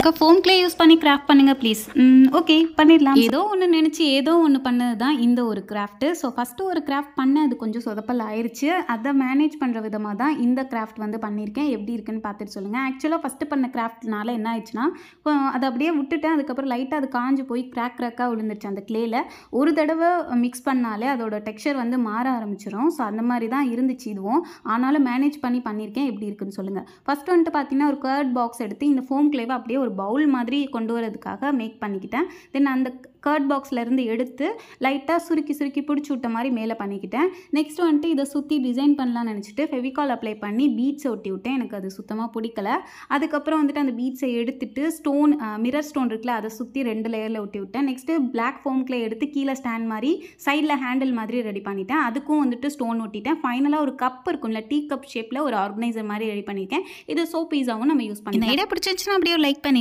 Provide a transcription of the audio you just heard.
அக்கா foam clay use பண்ணி craft பண்ணுங்கள் ப்ளீஸ் ஓகே பண்ணிடலாம் ஏதோ ஒன்று நினச்சி ஏதோ ஒன்று பண்ணது தான் இந்த ஒரு கிராஃப்ட்டு ஸோ ஃபஸ்ட்டு ஒரு கிராஃப்ட் பண்ண அது கொஞ்சம் சொதப்பல் ஆயிடுச்சு அதை மேனேஜ் பண்ணுற விதமாக தான் இந்த கிராஃப்ட் வந்து பண்ணியிருக்கேன் எப்படி இருக்குன்னு பார்த்துட்டு சொல்லுங்கள் ஆக்சுவலாக ஃபஸ்ட்டு பண்ண கிராஃப்ட்னால என்ன ஆயிடுச்சுன்னா அதை அப்படியே விட்டுட்டேன் அதுக்கப்புறம் லைட்டாக அது காஞ்சு போய் கிராக் கிராக்காக விழுந்துருச்சு அந்த கிளேயில் ஒரு தடவை மிக்ஸ் பண்ணாலே அதோட டெக்ஸ்சர் வந்து மாற ஆரம்பிச்சிடும் ஸோ அந்த மாதிரி தான் இருந்துச்சு இதுவும் ஆனாலும் மேனேஜ் பண்ணி பண்ணியிருக்கேன் எப்படி இருக்குன்னு சொல்லுங்கள் ஃபஸ்ட்டு வந்துட்டு பார்த்தீங்கன்னா ஒரு கேர்ட் பாக்ஸ் எடுத்து இந்த ஃபோம் கிளேவை அப்படியே ஒரு பவுல் மாதிரி கொண்டு வரதுக்காக மேக் பண்ணிக்கிட்டேன் தென் அந்த கர்ட் பாக்ஸ்லேருந்து எடுத்து லைட்டாக சுருக்கி சுருக்கி பிடிச்சி விட்ட மாதிரி மேலே பண்ணிக்கிட்டேன் நெக்ஸ்ட் வந்துட்டு இதை சுற்றி டிசைன் பண்ணலாம்னு நினச்சிட்டு ஃபெவிகால் அப்ளை பண்ணி பீட்ஸை ஒட்டி விட்டேன் எனக்கு அது சுத்தமாக பிடிக்கல அதுக்கப்புறம் வந்துட்டு அந்த பீட்ஸை எடுத்துட்டு ஸ்டோன் மிரர் ஸ்டோன் இருக்குல்ல அதை சுற்றி ரெண்டு லேயரில் ஒட்டி விட்டேன் நெக்ஸ்ட்டு பிளாக் ஃபோம்கில் எடுத்து கீழே ஸ்டாண்ட் மாதிரி சைடில் ஹேண்டில் மாதிரி ரெடி பண்ணிட்டேன் அதுக்கும் வந்துட்டு ஸ்டோன் ஒட்டிட்டேன் ஃபைனலாக ஒரு கப் இருக்கும்ல டீ கப் ஷேப்பில் ஒரு ஆர்கனைசர் மாதிரி ரெடி பண்ணியிருக்கேன் இது சோப் பீஸாவும் நம்ம யூஸ் பண்ணி இடம் பிடிச்சிருச்சுன்னா அப்படியே லைக் பண்ணி